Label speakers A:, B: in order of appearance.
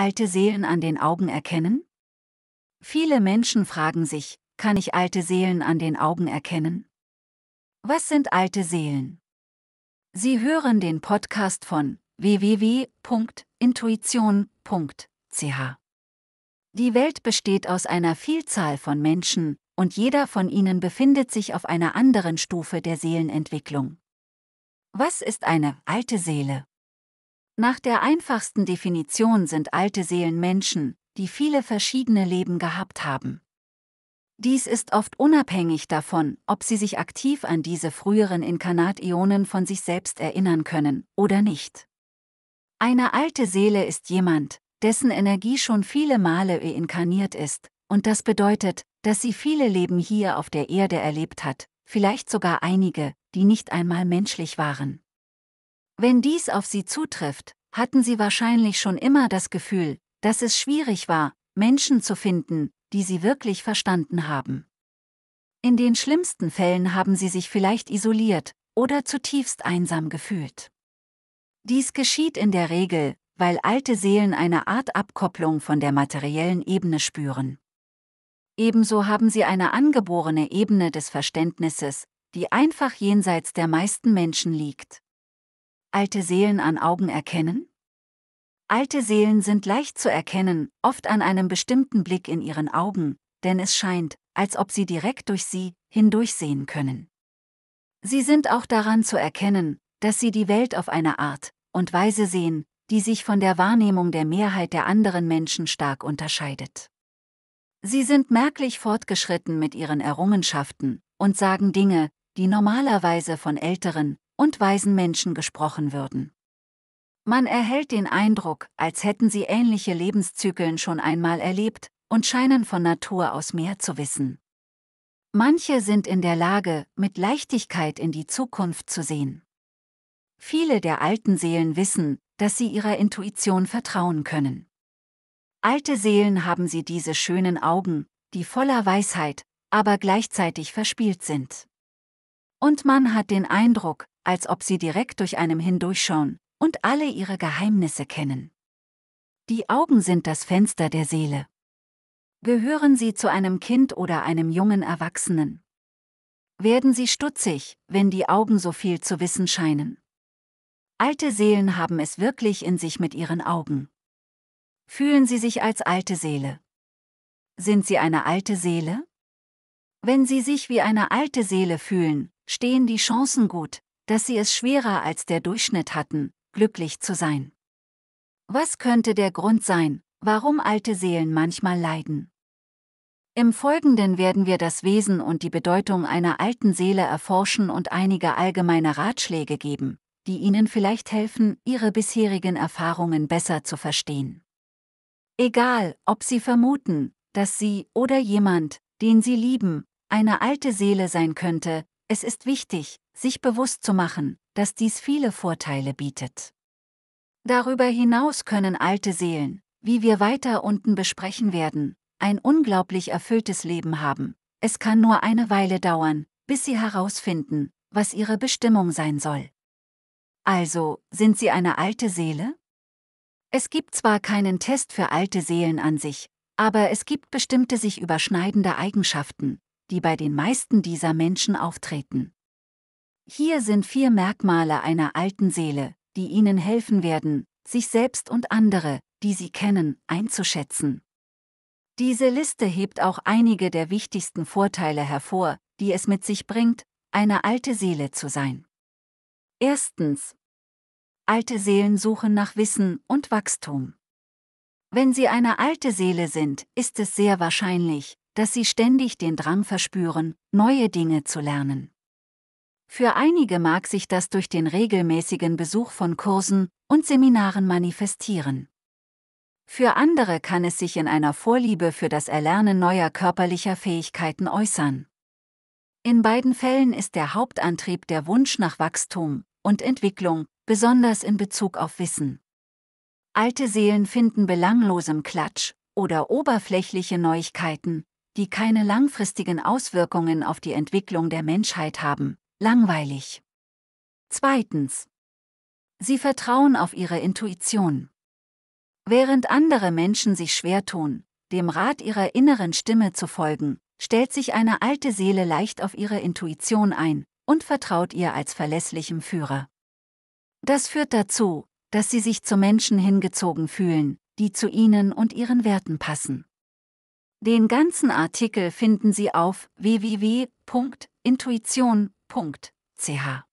A: alte Seelen an den Augen erkennen? Viele Menschen fragen sich, kann ich alte Seelen an den Augen erkennen? Was sind alte Seelen? Sie hören den Podcast von www.intuition.ch. Die Welt besteht aus einer Vielzahl von Menschen, und jeder von ihnen befindet sich auf einer anderen Stufe der Seelenentwicklung. Was ist eine alte Seele? Nach der einfachsten Definition sind alte Seelen Menschen, die viele verschiedene Leben gehabt haben. Dies ist oft unabhängig davon, ob sie sich aktiv an diese früheren Inkarnationen von sich selbst erinnern können oder nicht. Eine alte Seele ist jemand, dessen Energie schon viele Male inkarniert ist, und das bedeutet, dass sie viele Leben hier auf der Erde erlebt hat, vielleicht sogar einige, die nicht einmal menschlich waren. Wenn dies auf sie zutrifft, hatten sie wahrscheinlich schon immer das Gefühl, dass es schwierig war, Menschen zu finden, die sie wirklich verstanden haben. In den schlimmsten Fällen haben sie sich vielleicht isoliert oder zutiefst einsam gefühlt. Dies geschieht in der Regel, weil alte Seelen eine Art Abkopplung von der materiellen Ebene spüren. Ebenso haben sie eine angeborene Ebene des Verständnisses, die einfach jenseits der meisten Menschen liegt alte Seelen an Augen erkennen? Alte Seelen sind leicht zu erkennen, oft an einem bestimmten Blick in ihren Augen, denn es scheint, als ob sie direkt durch sie hindurchsehen können. Sie sind auch daran zu erkennen, dass sie die Welt auf eine Art und Weise sehen, die sich von der Wahrnehmung der Mehrheit der anderen Menschen stark unterscheidet. Sie sind merklich fortgeschritten mit ihren Errungenschaften und sagen Dinge, die normalerweise von älteren, und weisen Menschen gesprochen würden. Man erhält den Eindruck, als hätten sie ähnliche Lebenszyklen schon einmal erlebt und scheinen von Natur aus mehr zu wissen. Manche sind in der Lage, mit Leichtigkeit in die Zukunft zu sehen. Viele der alten Seelen wissen, dass sie ihrer Intuition vertrauen können. Alte Seelen haben sie diese schönen Augen, die voller Weisheit, aber gleichzeitig verspielt sind. Und man hat den Eindruck, als ob sie direkt durch einem hindurchschauen und alle ihre Geheimnisse kennen. Die Augen sind das Fenster der Seele. Gehören sie zu einem Kind oder einem jungen Erwachsenen? Werden sie stutzig, wenn die Augen so viel zu wissen scheinen? Alte Seelen haben es wirklich in sich mit ihren Augen. Fühlen sie sich als alte Seele? Sind sie eine alte Seele? Wenn sie sich wie eine alte Seele fühlen, stehen die Chancen gut, dass sie es schwerer als der Durchschnitt hatten, glücklich zu sein. Was könnte der Grund sein, warum alte Seelen manchmal leiden? Im Folgenden werden wir das Wesen und die Bedeutung einer alten Seele erforschen und einige allgemeine Ratschläge geben, die Ihnen vielleicht helfen, Ihre bisherigen Erfahrungen besser zu verstehen. Egal, ob Sie vermuten, dass Sie oder jemand, den Sie lieben, eine alte Seele sein könnte, es ist wichtig, sich bewusst zu machen, dass dies viele Vorteile bietet. Darüber hinaus können alte Seelen, wie wir weiter unten besprechen werden, ein unglaublich erfülltes Leben haben. Es kann nur eine Weile dauern, bis sie herausfinden, was ihre Bestimmung sein soll. Also, sind sie eine alte Seele? Es gibt zwar keinen Test für alte Seelen an sich, aber es gibt bestimmte sich überschneidende Eigenschaften, die bei den meisten dieser Menschen auftreten. Hier sind vier Merkmale einer alten Seele, die Ihnen helfen werden, sich selbst und andere, die Sie kennen, einzuschätzen. Diese Liste hebt auch einige der wichtigsten Vorteile hervor, die es mit sich bringt, eine alte Seele zu sein. Erstens. Alte Seelen suchen nach Wissen und Wachstum. Wenn Sie eine alte Seele sind, ist es sehr wahrscheinlich, dass Sie ständig den Drang verspüren, neue Dinge zu lernen. Für einige mag sich das durch den regelmäßigen Besuch von Kursen und Seminaren manifestieren. Für andere kann es sich in einer Vorliebe für das Erlernen neuer körperlicher Fähigkeiten äußern. In beiden Fällen ist der Hauptantrieb der Wunsch nach Wachstum und Entwicklung, besonders in Bezug auf Wissen. Alte Seelen finden belanglosem Klatsch oder oberflächliche Neuigkeiten, die keine langfristigen Auswirkungen auf die Entwicklung der Menschheit haben, langweilig. Zweitens. Sie vertrauen auf ihre Intuition. Während andere Menschen sich schwer tun, dem Rat ihrer inneren Stimme zu folgen, stellt sich eine alte Seele leicht auf ihre Intuition ein und vertraut ihr als verlässlichem Führer. Das führt dazu, dass sie sich zu Menschen hingezogen fühlen, die zu ihnen und ihren Werten passen. Den ganzen Artikel finden Sie auf www.intuition www.ch